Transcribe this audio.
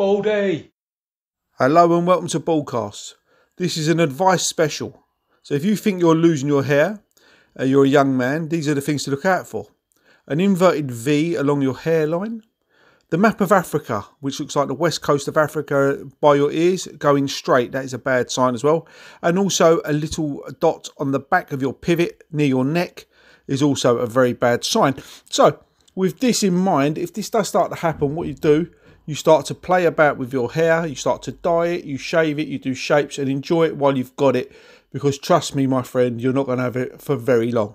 Baldy. Hello and welcome to Ballcast. This is an advice special. So if you think you're losing your hair, uh, you're a young man, these are the things to look out for. An inverted V along your hairline, the map of Africa, which looks like the west coast of Africa by your ears, going straight, that is a bad sign as well. And also a little dot on the back of your pivot near your neck is also a very bad sign. So with this in mind, if this does start to happen, what you do you start to play about with your hair, you start to dye it, you shave it, you do shapes, and enjoy it while you've got it. Because trust me, my friend, you're not going to have it for very long.